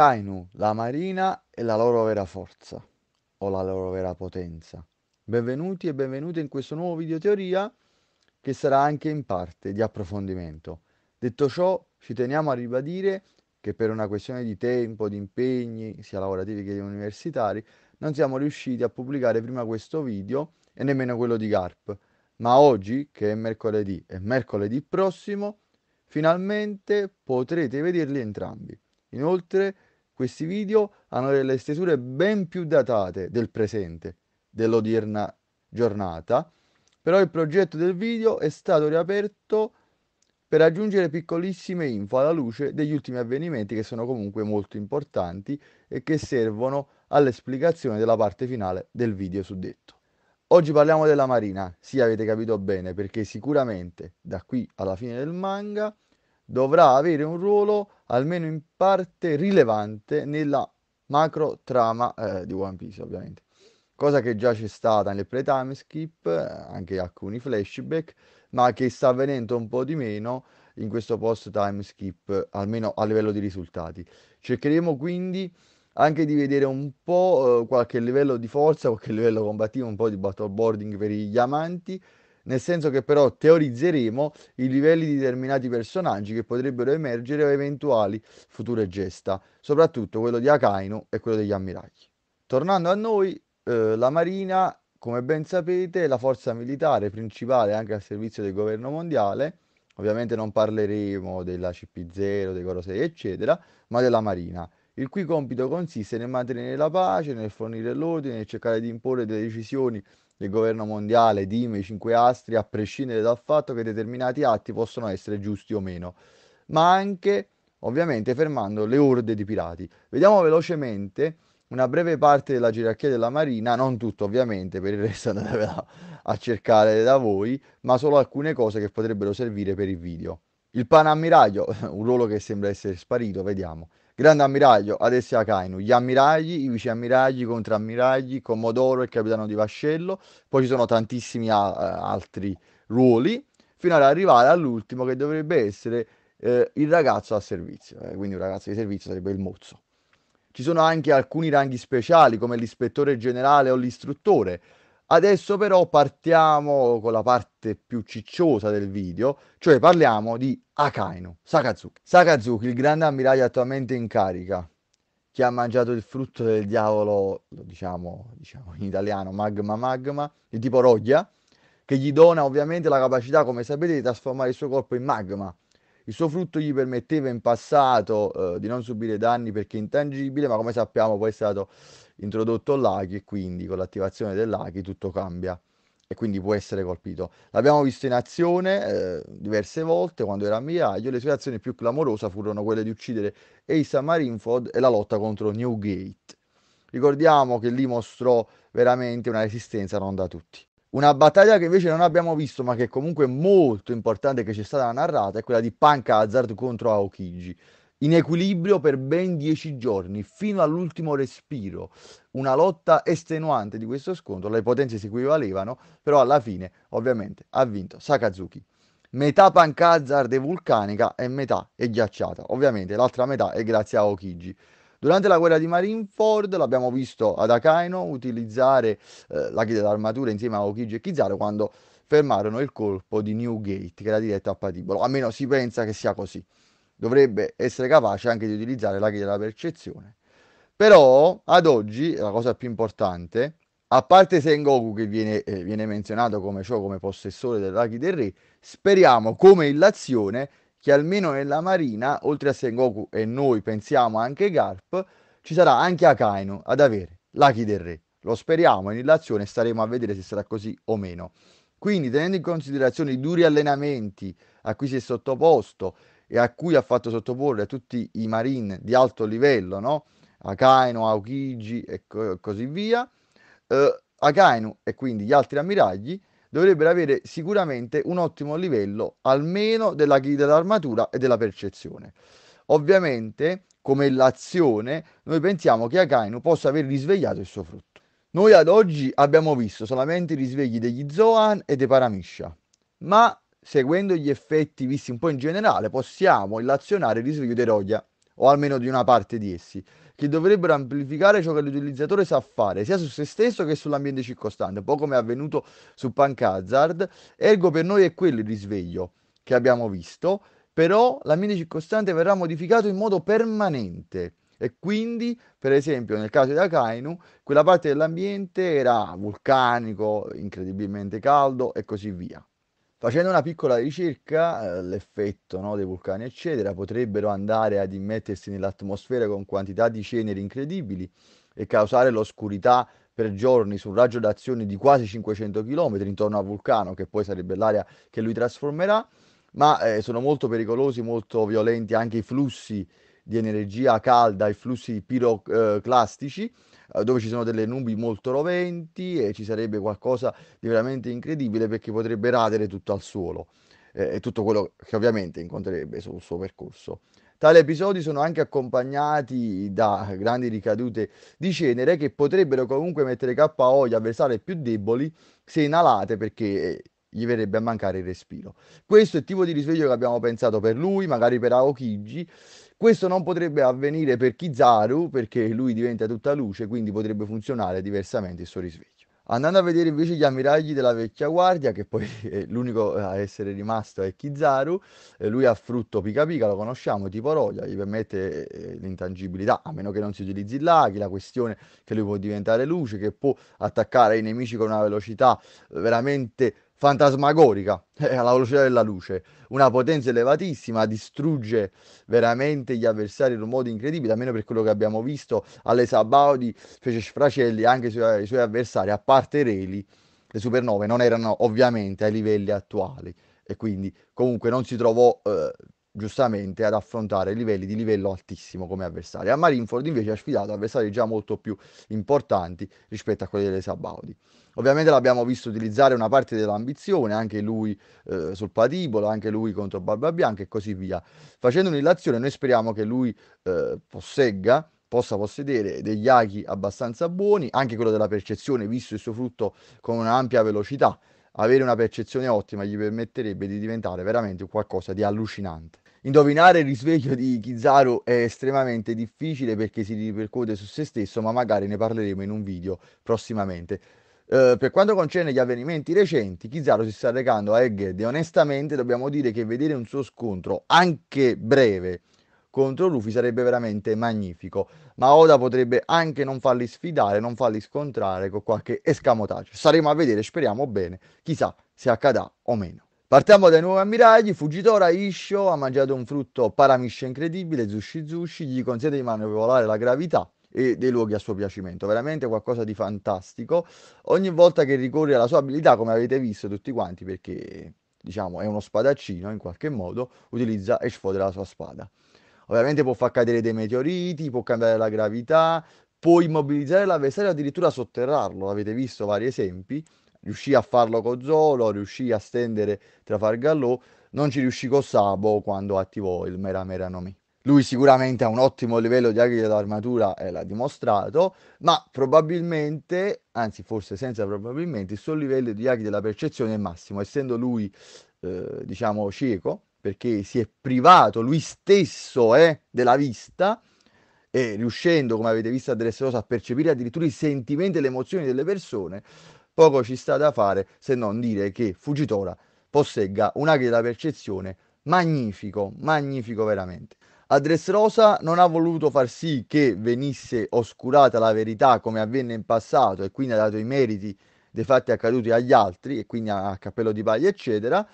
Kainu, la marina e la loro vera forza o la loro vera potenza. Benvenuti e benvenuti in questo nuovo video teoria che sarà anche in parte di approfondimento. Detto ciò, ci teniamo a ribadire che per una questione di tempo, di impegni, sia lavorativi che universitari, non siamo riusciti a pubblicare prima questo video e nemmeno quello di GARP. Ma oggi, che è mercoledì e mercoledì prossimo, finalmente potrete vederli entrambi. Inoltre questi video hanno delle stesure ben più datate del presente, dell'odierna giornata, però il progetto del video è stato riaperto per aggiungere piccolissime info alla luce degli ultimi avvenimenti che sono comunque molto importanti e che servono all'esplicazione della parte finale del video suddetto. Oggi parliamo della Marina, sì avete capito bene, perché sicuramente da qui alla fine del manga dovrà avere un ruolo almeno in parte rilevante nella macro trama eh, di One Piece, ovviamente. Cosa che già c'è stata nel pre-time skip, eh, anche alcuni flashback, ma che sta avvenendo un po' di meno in questo post-time skip, almeno a livello di risultati. Cercheremo quindi anche di vedere un po' eh, qualche livello di forza, qualche livello combattivo, un po' di battle boarding per gli amanti, nel senso che però teorizzeremo i livelli di determinati personaggi che potrebbero emergere o eventuali future gesta, soprattutto quello di Akainu e quello degli ammiragli. Tornando a noi, eh, la Marina, come ben sapete, è la forza militare principale anche al servizio del governo mondiale. Ovviamente non parleremo della CP0, dei Coro 6, eccetera, ma della Marina il cui compito consiste nel mantenere la pace, nel fornire l'ordine, nel cercare di imporre delle decisioni del governo mondiale di i cinque astri, a prescindere dal fatto che determinati atti possono essere giusti o meno, ma anche ovviamente fermando le orde di pirati. Vediamo velocemente una breve parte della gerarchia della Marina, non tutto ovviamente, per il resto andatevela a cercare da voi, ma solo alcune cose che potrebbero servire per il video. Il panammiraglio, un ruolo che sembra essere sparito, vediamo. Grande ammiraglio, Alessia Akainu, gli ammiragli, i viceammiragli, i contraammiragli, Commodoro, il capitano di Vascello, poi ci sono tantissimi a- eh, altri ruoli, fino ad arrivare all'ultimo che dovrebbe essere eh, il ragazzo a servizio, eh, quindi un ragazzo di servizio sarebbe il mozzo. Ci sono anche alcuni ranghi speciali come l'ispettore generale o l'istruttore, Adesso però partiamo con la parte più cicciosa del video, cioè parliamo di Akainu Sakazuki. Sakazuki, il grande ammiraglio attualmente in carica, che ha mangiato il frutto del diavolo, diciamo, diciamo in italiano, magma magma, di tipo roglia, che gli dona ovviamente la capacità, come sapete, di trasformare il suo corpo in magma. Il suo frutto gli permetteva in passato eh, di non subire danni perché intangibile, ma come sappiamo poi è stato introdotto l'aghi e quindi con l'attivazione dell'aghi tutto cambia e quindi può essere colpito. L'abbiamo visto in azione eh, diverse volte quando era a le sue azioni più clamorose furono quelle di uccidere Asa Marinford e la lotta contro Newgate. Ricordiamo che lì mostrò veramente una resistenza non da tutti. Una battaglia che invece non abbiamo visto, ma che è comunque molto importante che ci è stata narrata, è quella di Punk Hazard contro Aokiji in equilibrio per ben dieci giorni, fino all'ultimo respiro. Una lotta estenuante di questo scontro, le potenze si equivalevano, però alla fine ovviamente ha vinto Sakazuki. Metà pancazzard è vulcanica e metà è ghiacciata, ovviamente l'altra metà è grazie a Okiji. Durante la guerra di Marineford l'abbiamo visto ad Akaino utilizzare eh, la chita d'armatura insieme a Okiji e Kizaru quando fermarono il colpo di Newgate che era diretto a Patibolo, almeno si pensa che sia così dovrebbe essere capace anche di utilizzare la chiave della percezione. Però ad oggi, la cosa più importante, a parte Sengoku che viene, eh, viene menzionato come, cioè, come possessore dell'Aki del Re, speriamo come illazione che almeno nella Marina, oltre a Sengoku e noi pensiamo anche Garp, ci sarà anche Akainu ad avere l'Aki del Re. Lo speriamo in illazione staremo a vedere se sarà così o meno. Quindi tenendo in considerazione i duri allenamenti a cui si è sottoposto e a cui ha fatto sottoporre tutti i marine di alto livello, no? Akainu, Aokiji e così via, eh, Akainu e quindi gli altri ammiragli dovrebbero avere sicuramente un ottimo livello almeno della guida d'armatura e della percezione. Ovviamente, come l'azione, noi pensiamo che Akainu possa aver risvegliato il suo frutto. Noi ad oggi abbiamo visto solamente i risvegli degli Zoan e dei Paramisha, ma seguendo gli effetti visti un po' in generale, possiamo illazionare il risveglio di d'Erodia, o almeno di una parte di essi, che dovrebbero amplificare ciò che l'utilizzatore sa fare, sia su se stesso che sull'ambiente circostante, un po' come è avvenuto su Punk Hazard. Ergo per noi è quello il risveglio che abbiamo visto, però l'ambiente circostante verrà modificato in modo permanente. E quindi, per esempio, nel caso di Akainu, quella parte dell'ambiente era vulcanico, incredibilmente caldo e così via. Facendo una piccola ricerca, eh, l'effetto no, dei vulcani, eccetera, potrebbero andare ad immettersi nell'atmosfera con quantità di ceneri incredibili e causare l'oscurità per giorni su un raggio d'azione di quasi 500 km intorno al vulcano, che poi sarebbe l'area che lui trasformerà, ma eh, sono molto pericolosi, molto violenti anche i flussi di energia calda, i flussi piroclastici. Eh, eh, dove ci sono delle nubi molto roventi e ci sarebbe qualcosa di veramente incredibile perché potrebbe radere tutto al suolo eh, e tutto quello che ovviamente incontrerebbe sul suo percorso. Tali episodi sono anche accompagnati da grandi ricadute di cenere che potrebbero comunque mettere KO gli avversari più deboli se inalate perché eh, gli verrebbe a mancare il respiro. Questo è il tipo di risveglio che abbiamo pensato per lui, magari per Aokiji, questo non potrebbe avvenire per Kizaru perché lui diventa tutta luce, quindi potrebbe funzionare diversamente il suo risveglio. Andando a vedere invece gli ammiragli della vecchia guardia, che poi eh, l'unico a essere rimasto è Kizaru, eh, lui ha frutto Pica Pica, lo conosciamo, tipo Roya, gli permette eh, l'intangibilità, a meno che non si utilizzi il laghi, la questione che lui può diventare luce, che può attaccare i nemici con una velocità veramente fantasmagorica, alla velocità della luce, una potenza elevatissima, distrugge veramente gli avversari in un modo incredibile, almeno per quello che abbiamo visto, alle Sabaudi fece sfracelli anche sui, suoi, suoi avversari, a parte Reli, le supernove non erano ovviamente ai livelli attuali e quindi comunque non si trovò... Eh, giustamente ad affrontare livelli di livello altissimo come avversari. A Marinford invece ha sfidato avversari già molto più importanti rispetto a quelli delle Sabaudi. Ovviamente l'abbiamo visto utilizzare una parte dell'ambizione, anche lui eh, sul patibolo, anche lui contro Barba Bianca e così via. Facendo un'illazione noi speriamo che lui eh, possegga possa possedere degli aghi abbastanza buoni, anche quello della percezione, visto il suo frutto con un'ampia velocità, avere una percezione ottima gli permetterebbe di diventare veramente qualcosa di allucinante. Indovinare il risveglio di Kizaru è estremamente difficile perché si ripercuote su se stesso, ma magari ne parleremo in un video prossimamente. Eh, per quanto concerne gli avvenimenti recenti, Kizaru si sta recando a Egghead e onestamente dobbiamo dire che vedere un suo scontro, anche breve, contro Luffy sarebbe veramente magnifico. Ma Oda potrebbe anche non farli sfidare, non farli scontrare con qualche escamotaggio. Saremo a vedere, speriamo bene, chissà se accadrà o meno. Partiamo dai nuovi ammiragli, Fugitora Isho ha mangiato un frutto paramiscia incredibile, Zushi Zushi, gli consente di manipolare la gravità e dei luoghi a suo piacimento, veramente qualcosa di fantastico. Ogni volta che ricorre alla sua abilità, come avete visto tutti quanti, perché diciamo è uno spadaccino in qualche modo, utilizza e sfodera la sua spada. Ovviamente può far cadere dei meteoriti, può cambiare la gravità, può immobilizzare l'avversario, addirittura sotterrarlo. Avete visto vari esempi. Riuscì a farlo con Zolo, riuscì a stendere Trafalgar non ci riuscì con Sabo quando attivò il Mera Mera Nomi. Lui sicuramente ha un ottimo livello di agile d'armatura e l'ha dimostrato, ma probabilmente, anzi forse senza probabilmente, il suo livello di agile della percezione è massimo, essendo lui eh, diciamo cieco, perché si è privato lui stesso eh, della vista e riuscendo, come avete visto a Dressrosa, a percepire addirittura i sentimenti e le emozioni delle persone, poco ci sta da fare se non dire che Fugitora possegga un aghi della percezione magnifico, magnifico veramente. A Dressrosa non ha voluto far sì che venisse oscurata la verità come avvenne in passato e quindi ha dato i meriti dei fatti accaduti agli altri e quindi a Cappello di Paglia eccetera,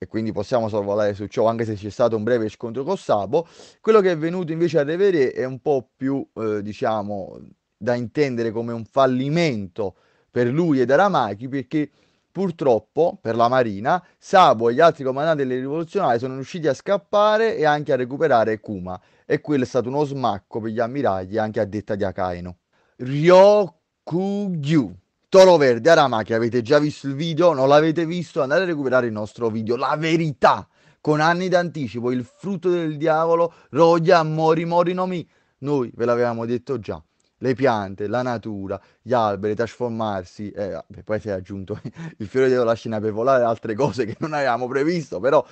e quindi possiamo sorvolare su ciò anche se c'è stato un breve scontro con Sabo. Quello che è venuto invece a Reveré è un po' più, eh, diciamo, da intendere come un fallimento per lui ed Aramachi perché purtroppo per la Marina Sabo e gli altri comandanti delle rivoluzionari sono riusciti a scappare e anche a recuperare Kuma e quello è stato uno smacco per gli ammiragli anche a detta di Akaino. Ryokugyu Toro Verde, Aramaki, avete già visto il video? Non l'avete visto? Andate a recuperare il nostro video. La verità, con anni d'anticipo, il frutto del diavolo, Roglia, Mori, Mori, Nomi. Noi ve l'avevamo detto già le piante, la natura, gli alberi, trasformarsi, eh, poi si è aggiunto il fiore della scina per volare, altre cose che non avevamo previsto, però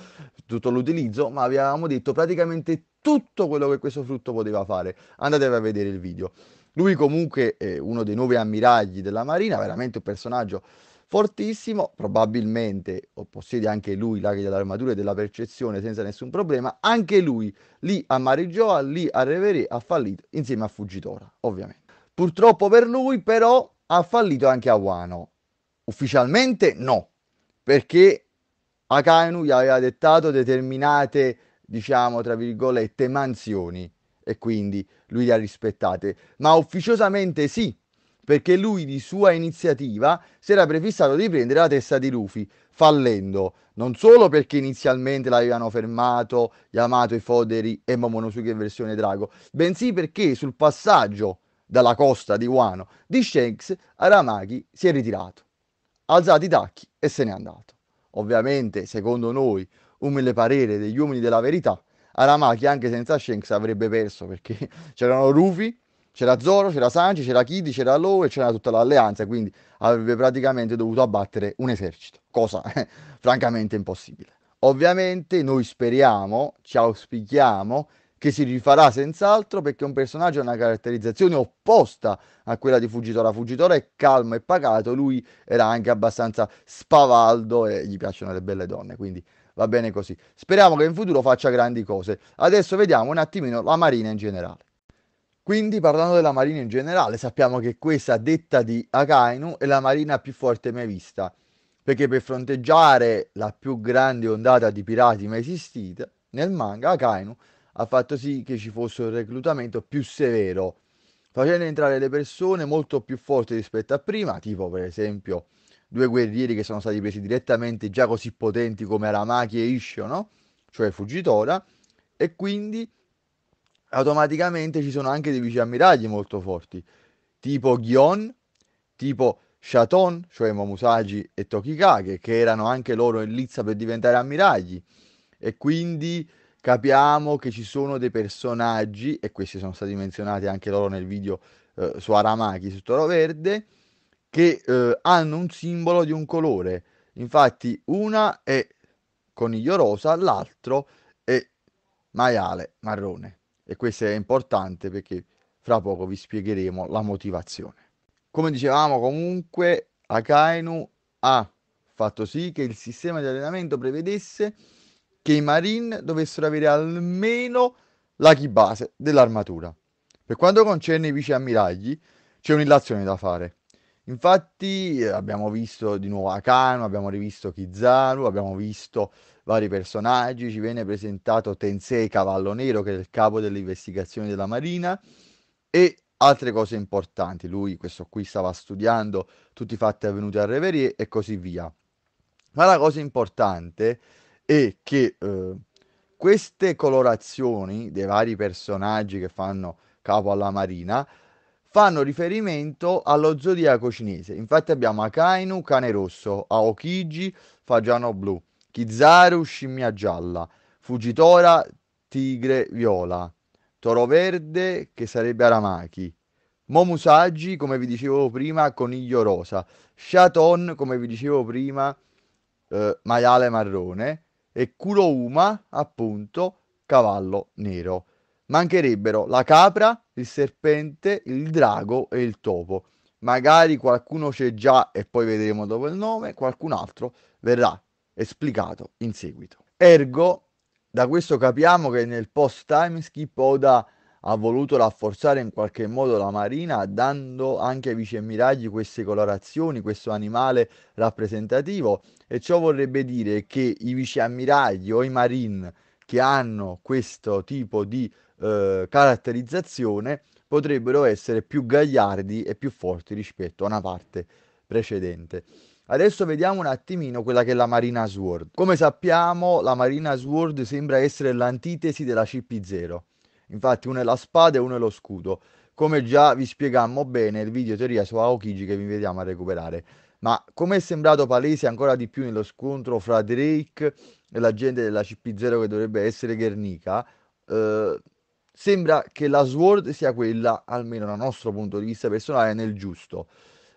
tutto l'utilizzo, ma avevamo detto praticamente tutto quello che questo frutto poteva fare. Andatevi a vedere il video. Lui comunque è uno dei nuovi ammiragli della Marina, veramente un personaggio fortissimo, probabilmente o possiede anche lui l'area dell'armatura e della percezione senza nessun problema, anche lui lì a Mariggioa, lì a Reverie ha fallito insieme a Fugitora, ovviamente. Purtroppo per lui però ha fallito anche a Wano, Ufficialmente no, perché Akainu gli aveva dettato determinate, diciamo, tra virgolette, mansioni e quindi lui le ha rispettate. Ma ufficiosamente sì, perché lui di sua iniziativa si era prefissato di prendere la testa di Rufy, fallendo non solo perché inizialmente l'avevano fermato chiamato i Foderi e Momonosuke in versione drago, bensì perché sul passaggio dalla costa di Wano di Shanks Aramaki si è ritirato, ha alzato i tacchi e se n'è andato. Ovviamente, secondo noi, umile parere degli uomini della verità, Aramaki anche senza Shanks avrebbe perso perché c'erano Rufy, c'era Zoro, c'era Sanji, c'era Kid, c'era Low e c'era tutta l'alleanza, quindi avrebbe praticamente dovuto abbattere un esercito, cosa eh, francamente impossibile. Ovviamente noi speriamo, ci auspichiamo che si rifarà senz'altro perché un personaggio ha una caratterizzazione opposta a quella di Fugitora. Fugitora è calmo e pacato, lui era anche abbastanza spavaldo e gli piacciono le belle donne, quindi va bene così. Speriamo che in futuro faccia grandi cose. Adesso vediamo un attimino la Marina in generale. Quindi parlando della Marina in generale, sappiamo che questa detta di Akainu è la Marina più forte mai vista, perché per fronteggiare la più grande ondata di pirati mai esistita nel manga, Akainu ha fatto sì che ci fosse un reclutamento più severo, facendo entrare le persone molto più forti rispetto a prima, tipo per esempio due guerrieri che sono stati presi direttamente già così potenti come Aramaki e Ishio, no? cioè Fugitora, e quindi automaticamente ci sono anche dei viceammiragli molto forti, tipo Gion, tipo Shaton, cioè Momusagi e Tokikage, che erano anche loro in lizza per diventare ammiragli. E quindi capiamo che ci sono dei personaggi, e questi sono stati menzionati anche loro nel video eh, su Aramaki, su Toro Verde, che eh, hanno un simbolo di un colore. Infatti una è coniglio rosa, l'altro è maiale marrone. E questo è importante perché fra poco vi spiegheremo la motivazione. Come dicevamo comunque, Akainu ha fatto sì che il sistema di allenamento prevedesse che i Marine dovessero avere almeno la chi base dell'armatura. Per quanto concerne i vice ammiragli, c'è un'illazione da fare Infatti eh, abbiamo visto di nuovo Akano, abbiamo rivisto Kizaru, abbiamo visto vari personaggi, ci viene presentato Tensei Cavallo Nero che è il capo delle investigazioni della Marina e altre cose importanti. Lui, questo qui, stava studiando tutti i fatti avvenuti a Reverie e così via. Ma la cosa importante è che eh, queste colorazioni dei vari personaggi che fanno capo alla Marina fanno riferimento allo zodiaco cinese. Infatti abbiamo Akainu, cane rosso, Aokiji, fagiano blu, Kizaru, scimmia gialla, Fujitora, tigre viola, Toro verde, che sarebbe Aramaki, Momusagi, come vi dicevo prima, coniglio rosa, Shaton, come vi dicevo prima, eh, maiale marrone, e Kurouma, appunto, cavallo nero. Mancherebbero la capra, il serpente, il drago e il topo. Magari qualcuno c'è già e poi vedremo dopo il nome, qualcun altro verrà esplicato in seguito. Ergo, da questo capiamo che nel post time skip Oda ha voluto rafforzare in qualche modo la marina dando anche ai vice miraggi queste colorazioni, questo animale rappresentativo e ciò vorrebbe dire che i vice ammiragli o i marine che hanno questo tipo di eh, caratterizzazione potrebbero essere più gagliardi e più forti rispetto a una parte precedente. Adesso vediamo un attimino quella che è la Marina Sword. Come sappiamo, la Marina Sword sembra essere l'antitesi della CP0. Infatti, uno è la spada e uno è lo scudo. Come già vi spiegammo bene nel video teoria su Aokiji che vi vediamo a recuperare. Ma come è sembrato palese ancora di più nello scontro fra Drake la gente della CP0 che dovrebbe essere Guernica, eh, sembra che la Sword sia quella, almeno dal nostro punto di vista personale, nel giusto.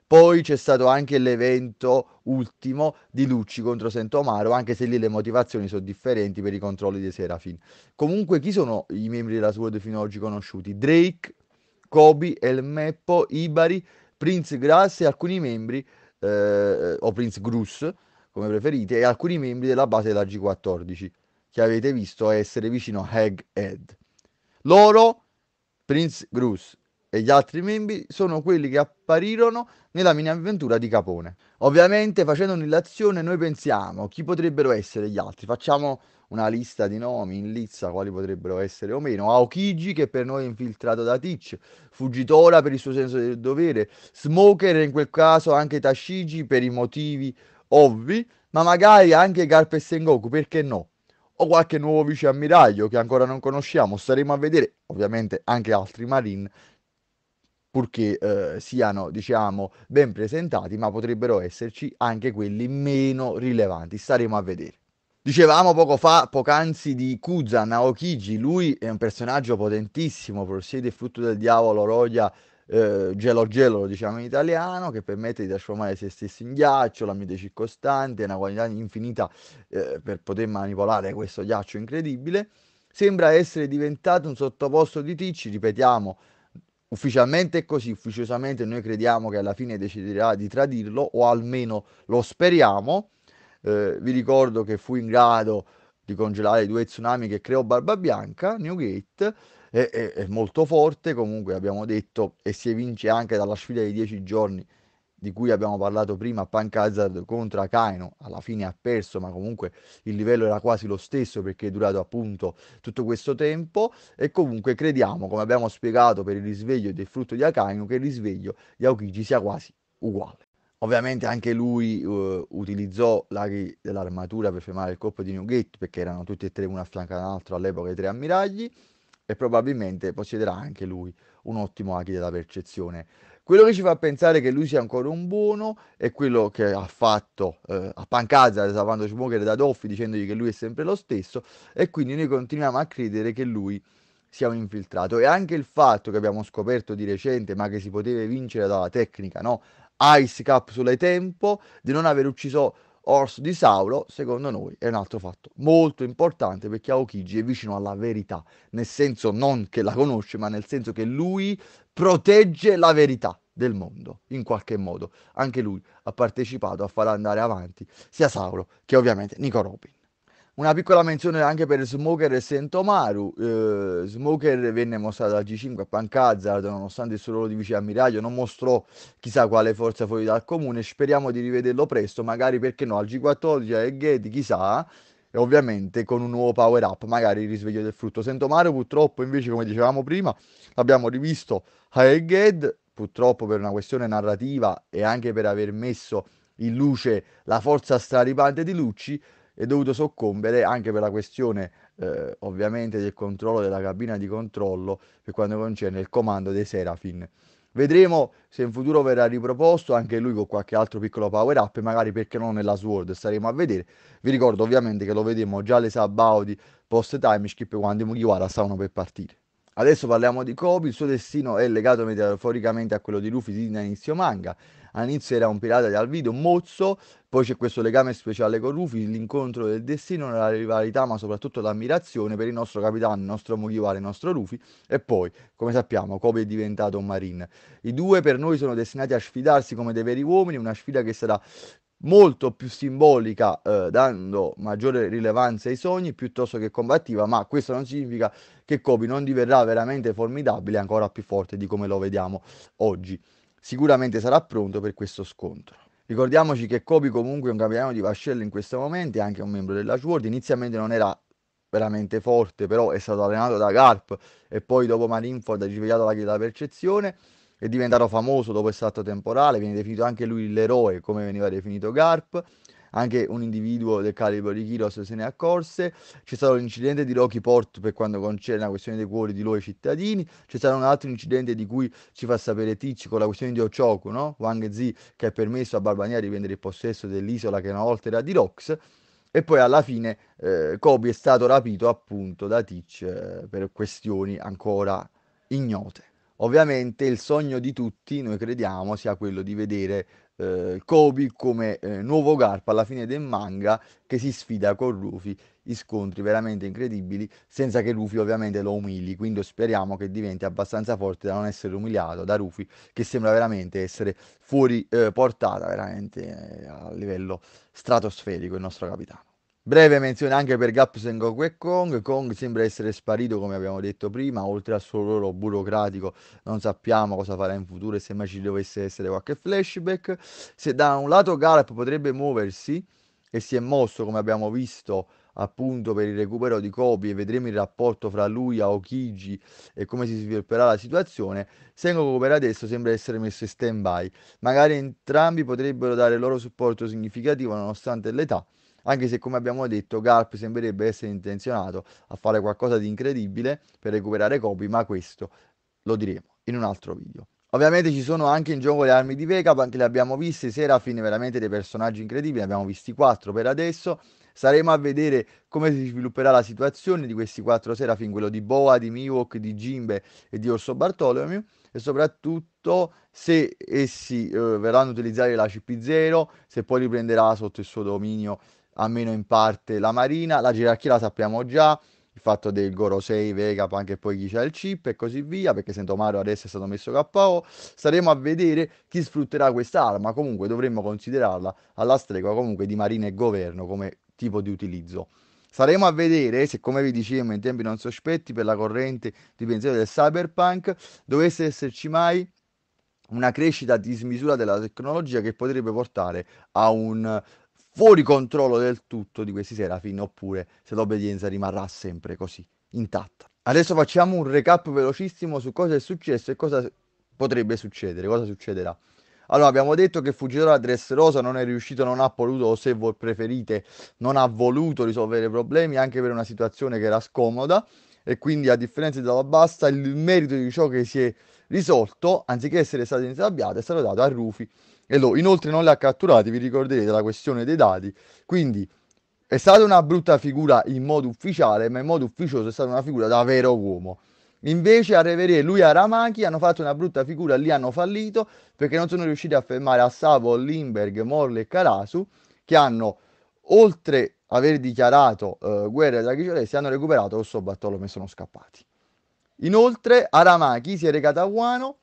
Poi c'è stato anche l'evento ultimo di Lucci contro Sentomaro, anche se lì le motivazioni sono differenti per i controlli dei Serafin. Comunque, chi sono i membri della Sword fino ad oggi conosciuti? Drake, Kobe, El Meppo, Ibari, Prince Grass e alcuni membri, eh, o Prince Grus, come preferite, e alcuni membri della base della G14, che avete visto essere vicino a Heghead. Loro, Prince Grus e gli altri membri sono quelli che apparirono nella mini avventura di Capone. Ovviamente facendo un'illazione noi pensiamo chi potrebbero essere gli altri, facciamo una lista di nomi in lizza quali potrebbero essere o meno. Aokiji che per noi è infiltrato da Teach, Fugitora per il suo senso del dovere, Smoker in quel caso anche Tashiji per i motivi ovvi, ma magari anche Garp e Sengoku, perché no? O qualche nuovo vice ammiraglio che ancora non conosciamo, staremo a vedere, ovviamente anche altri Marine, purché eh, siano, diciamo, ben presentati, ma potrebbero esserci anche quelli meno rilevanti, staremo a vedere. Dicevamo poco fa, poc'anzi, di Kuza Naokiji, lui è un personaggio potentissimo, possiede il frutto del diavolo, Roya eh, gelo gelo, lo diciamo in italiano, che permette di trasformare se stessi in ghiaccio, la l'ambiente circostante, è una quantità infinita eh, per poter manipolare questo ghiaccio incredibile, sembra essere diventato un sottoposto di Ticci, ripetiamo, ufficialmente è così, ufficiosamente noi crediamo che alla fine deciderà di tradirlo, o almeno lo speriamo, eh, vi ricordo che fu in grado di congelare i due tsunami che creò Barbabianca, Newgate, è, è, è molto forte, comunque abbiamo detto, e si evince anche dalla sfida dei 10 giorni di cui abbiamo parlato prima, Punk Hazard contro Akaino, alla fine ha perso, ma comunque il livello era quasi lo stesso perché è durato appunto tutto questo tempo e comunque crediamo, come abbiamo spiegato per il risveglio del frutto di Akaino, che il risveglio di Aokiji sia quasi uguale. Ovviamente anche lui uh, utilizzò l'aghi dell'armatura per fermare il colpo di Nugget perché erano tutti e tre uno a fianco all'altro all'epoca dei tre ammiragli e probabilmente possiederà anche lui un ottimo aghi della percezione. Quello che ci fa pensare che lui sia ancora un buono è quello che ha fatto eh, a Pancazza salvando Smoker da Doffi dicendogli che lui è sempre lo stesso e quindi noi continuiamo a credere che lui sia un infiltrato e anche il fatto che abbiamo scoperto di recente ma che si poteva vincere dalla tecnica, no? Ice Cap sulle tempo, di non aver ucciso Orso di Saulo, secondo noi, è un altro fatto molto importante perché Aokiji è vicino alla verità, nel senso non che la conosce, ma nel senso che lui protegge la verità del mondo, in qualche modo. Anche lui ha partecipato a far andare avanti sia Saulo che ovviamente Nico Robin. Una piccola menzione anche per Smoker e Sentomaru. Eh, Smoker venne mostrato al G5 a Pancazzard, nonostante il suo ruolo di vice ammiraglio, non mostrò chissà quale forza fuori dal comune. Speriamo di rivederlo presto, magari perché no, al G14 e Gedi, chissà. E ovviamente con un nuovo power up, magari il risveglio del frutto. Sentomaru purtroppo invece, come dicevamo prima, l'abbiamo rivisto a Egghead, purtroppo per una questione narrativa e anche per aver messo in luce la forza straripante di Lucci, è dovuto soccombere anche per la questione eh, ovviamente del controllo della cabina di controllo per quanto concerne il comando dei Serafin. Vedremo se in futuro verrà riproposto anche lui con qualche altro piccolo power up, magari perché non nella Sword, staremo a vedere. Vi ricordo ovviamente che lo vedremo già alle Sabaudi post time skip quando i Mugiwara stavano per partire. Adesso parliamo di Kobe, il suo destino è legato metaforicamente a quello di Luffy sin inizio manga. All'inizio era un pirata di Alvido, mozzo, poi c'è questo legame speciale con Luffy, l'incontro del destino, la rivalità ma soprattutto l'ammirazione per il nostro capitano, il nostro Mugiwara, il nostro Luffy e poi, come sappiamo, Kobe è diventato un marine. I due per noi sono destinati a sfidarsi come dei veri uomini, una sfida che sarà molto più simbolica, eh, dando maggiore rilevanza ai sogni piuttosto che combattiva, ma questo non significa che Kobe non diverrà veramente formidabile, ancora più forte di come lo vediamo oggi. Sicuramente sarà pronto per questo scontro. Ricordiamoci che Kobe comunque è un capitano di vascello in questo momento, è anche un membro della Sword, inizialmente non era veramente forte, però è stato allenato da Garp e poi dopo Marinford ha risvegliato la, chiesa della percezione è diventato famoso dopo il salto temporale, viene definito anche lui l'eroe come veniva definito Garp, anche un individuo del calibro di Kiros se ne accorse, c'è stato l'incidente di Rocky Port per quanto concerne la questione dei cuori di loro cittadini, c'è stato un altro incidente di cui ci fa sapere Ticci con la questione di Ochoku, no? Wang Zi che ha permesso a Barbania di prendere il possesso dell'isola che una volta era di Rox, e poi alla fine eh, Kobe è stato rapito appunto da Ticci eh, per questioni ancora ignote. Ovviamente il sogno di tutti, noi crediamo, sia quello di vedere eh, Kobe come eh, nuovo Garp alla fine del manga che si sfida con Rufy, gli scontri veramente incredibili, senza che Rufy ovviamente lo umili, quindi speriamo che diventi abbastanza forte da non essere umiliato da Rufy che sembra veramente essere fuori eh, portata veramente eh, a livello stratosferico il nostro capitano. Breve menzione anche per Gaps Ngoku e Kong. Kong sembra essere sparito, come abbiamo detto prima, oltre al suo ruolo burocratico, non sappiamo cosa farà in futuro e se mai ci dovesse essere qualche flashback. Se da un lato Gallup potrebbe muoversi e si è mosso, come abbiamo visto, appunto per il recupero di Kobe e vedremo il rapporto fra lui e Aokiji e come si svilupperà la situazione, Sengoku per adesso sembra essere messo in stand-by. Magari entrambi potrebbero dare loro supporto significativo nonostante l'età anche se come abbiamo detto Galp sembrerebbe essere intenzionato a fare qualcosa di incredibile per recuperare Kobe, ma questo lo diremo in un altro video. Ovviamente ci sono anche in gioco le armi di Vegapunk, le abbiamo viste, Serafin veramente dei personaggi incredibili, ne abbiamo visti quattro per adesso, saremo a vedere come si svilupperà la situazione di questi quattro Serafin, quello di Boa, di Miwok, di Jimbe e di Orso Bartolomeo e soprattutto se essi eh, verranno utilizzati la CP0, se poi riprenderà sotto il suo dominio almeno in parte la Marina, la gerarchia la sappiamo già, il fatto del Gorosei, Vegapunk e poi chi c'ha il chip e così via, perché Sentomaro adesso è stato messo KO, staremo a vedere chi sfrutterà questa arma, comunque dovremmo considerarla alla stregua comunque di Marina e Governo come tipo di utilizzo. Saremo a vedere se, come vi dicevo, in tempi non sospetti per la corrente di pensiero del cyberpunk, dovesse esserci mai una crescita di smisura della tecnologia che potrebbe portare a un fuori controllo del tutto di questi Serafin oppure se l'obbedienza rimarrà sempre così intatta. Adesso facciamo un recap velocissimo su cosa è successo e cosa potrebbe succedere, cosa succederà. Allora, abbiamo detto che fuggito Dress Rosa non è riuscito, non ha voluto, o se voi preferite, non ha voluto risolvere problemi anche per una situazione che era scomoda. E quindi, a differenza della Basta, il merito di ciò che si è risolto, anziché essere stato insabbiato, è stato dato a Rufi Elo. Inoltre non li ha catturati, vi ricorderete la questione dei dati, quindi è stata una brutta figura in modo ufficiale, ma in modo ufficioso è stata una figura da vero uomo. Invece a Reverie lui e Aramaki hanno fatto una brutta figura, lì hanno fallito perché non sono riusciti a fermare a Savo, Lindbergh, Morle e Carasu che hanno, oltre aver dichiarato eh, guerra alla Celesti, hanno recuperato suo battolo e sono scappati. Inoltre Aramaki si è recato a Wano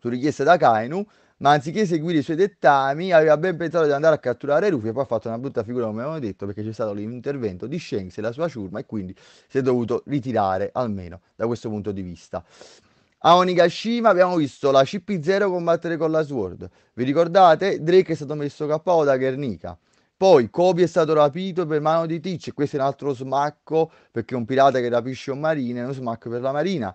su richiesta da Kainu ma anziché seguire i suoi dettami, aveva ben pensato di andare a catturare Rufy e poi ha fatto una brutta figura, come abbiamo detto, perché c'è stato l'intervento di Shanks e la sua ciurma e quindi si è dovuto ritirare, almeno da questo punto di vista. A Onigashima abbiamo visto la CP0 combattere con la Sword. Vi ricordate? Drake è stato messo KO da Guernica. Poi Kobe è stato rapito per mano di Teach. Questo è un altro smacco perché un pirata che rapisce un marine è uno smacco per la marina.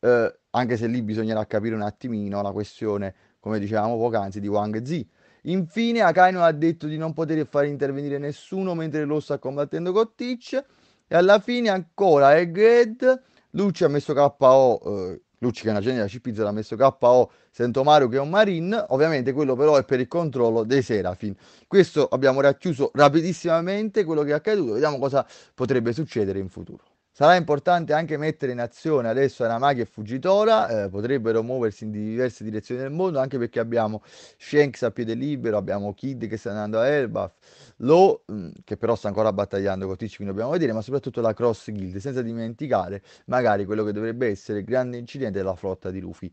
Eh, anche se lì bisognerà capire un attimino la questione come dicevamo poc'anzi, di Wang Zi. Infine, Akainu ha detto di non poter far intervenire nessuno mentre lo sta combattendo con Teach. E alla fine ancora Egghead, Lucci ha messo KO, eh, Lucci che è una genera Cipizza l'ha messo KO, Sentomario che è un Marine. ovviamente quello però è per il controllo dei Serafin. Questo abbiamo racchiuso rapidissimamente quello che è accaduto, vediamo cosa potrebbe succedere in futuro. Sarà importante anche mettere in azione adesso Aramaki e Fugitora, eh, potrebbero muoversi in diverse direzioni del mondo, anche perché abbiamo Shanks a piede libero, abbiamo Kid che sta andando a Elbaf, Lo mm, che però sta ancora battagliando con quindi dobbiamo vedere, ma soprattutto la Cross Guild, senza dimenticare magari quello che dovrebbe essere il grande incidente della flotta di Luffy.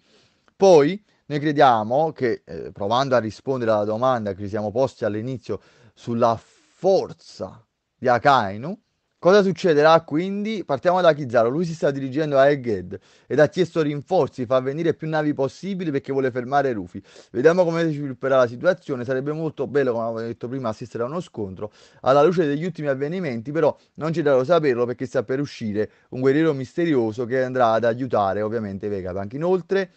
Poi noi crediamo che, eh, provando a rispondere alla domanda che ci siamo posti all'inizio sulla forza di Akainu, Cosa succederà quindi? Partiamo da Kizzaro, lui si sta dirigendo a Egghead ed ha chiesto rinforzi, fa venire più navi possibili perché vuole fermare Rufy. Vediamo come si svilupperà la situazione, sarebbe molto bello, come avevo detto prima, assistere a uno scontro. Alla luce degli ultimi avvenimenti però non ci da saperlo perché sta per uscire un guerriero misterioso che andrà ad aiutare ovviamente Vegapunk. Inoltre,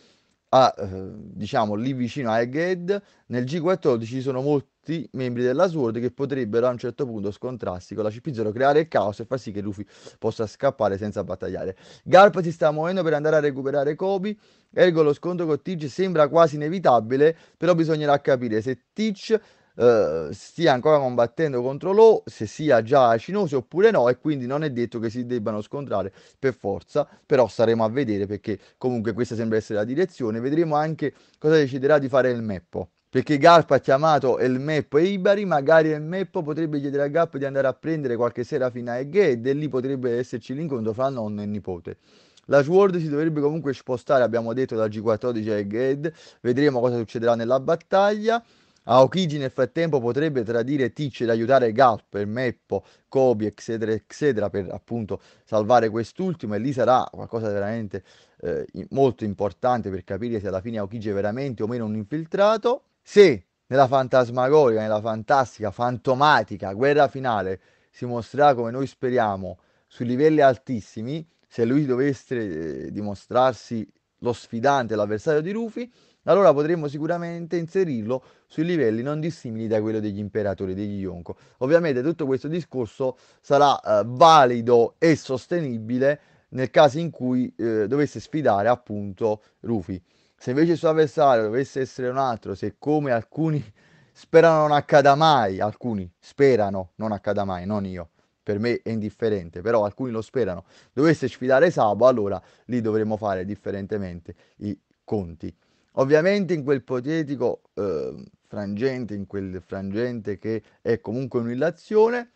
a, eh, diciamo, lì vicino a Egghead, nel G14 ci sono molti tutti i membri della SWORD che potrebbero a un certo punto scontrarsi con la CP0, creare il caos e far sì che Luffy possa scappare senza battagliare. Garp si sta muovendo per andare a recuperare Kobe, ergo lo scontro con Teach sembra quasi inevitabile, però bisognerà capire se Teach Uh, stia ancora combattendo contro Lo, se sia già Acinosi oppure no, e quindi non è detto che si debbano scontrare per forza, però saremo a vedere perché comunque questa sembra essere la direzione. Vedremo anche cosa deciderà di fare il Meppo perché Galpa ha chiamato il Meppo e Ibari, magari il Meppo potrebbe chiedere a Galpa di andare a prendere qualche sera fino a Eghe e lì potrebbe esserci l'incontro fra nonno e nipote. La Sword si dovrebbe comunque spostare, abbiamo detto, dal G14 a Egghead, vedremo cosa succederà nella battaglia. Aokiji nel frattempo potrebbe tradire Teach ed aiutare Galper, Meppo, Kobe, eccetera, eccetera, per appunto salvare quest'ultimo e lì sarà qualcosa veramente eh, molto importante per capire se alla fine Aokiji è veramente o meno un infiltrato. Se nella fantasmagorica, nella fantastica, fantomatica guerra finale si mostrerà come noi speriamo su livelli altissimi, se lui dovesse eh, dimostrarsi lo sfidante, l'avversario di Rufy, allora potremmo sicuramente inserirlo sui livelli non dissimili da quello degli imperatori degli Yonko. Ovviamente tutto questo discorso sarà eh, valido e sostenibile nel caso in cui eh, dovesse sfidare appunto Rufy. Se invece il suo avversario dovesse essere un altro, se come alcuni sperano non accada mai, alcuni sperano non accada mai, non io, per me è indifferente, però alcuni lo sperano, dovesse sfidare Sabo, allora lì dovremmo fare differentemente i conti. Ovviamente in quel ipotetico eh, frangente, in quel frangente che è comunque un'illazione,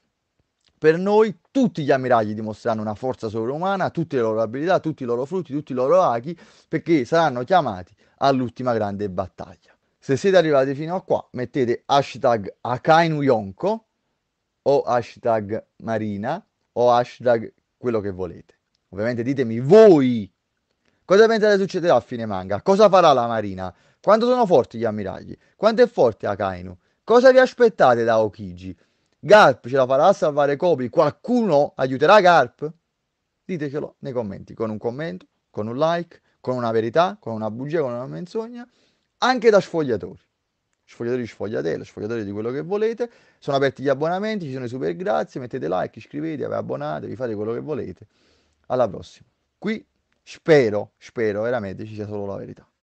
per noi tutti gli ammiragli dimostreranno una forza sovrumana, tutte le loro abilità, tutti i loro frutti, tutti i loro aghi, perché saranno chiamati all'ultima grande battaglia. Se siete arrivati fino a qua, mettete hashtag Akainu Yonko o hashtag Marina o hashtag quello che volete. Ovviamente ditemi voi cosa pensate succederà a fine manga, cosa farà la Marina, quanto sono forti gli ammiragli, quanto è forte Akainu, cosa vi aspettate da Okiji. Garp ce la farà salvare Kobe? Qualcuno aiuterà Garp? Ditecelo nei commenti, con un commento, con un like, con una verità, con una bugia, con una menzogna, anche da sfogliatori. Sfogliatori di sfogliatela, sfogliatori di quello che volete. Sono aperti gli abbonamenti, ci sono i super grazie, mettete like, iscrivetevi, abbonatevi, fate quello che volete. Alla prossima. Qui spero, spero veramente ci sia solo la verità.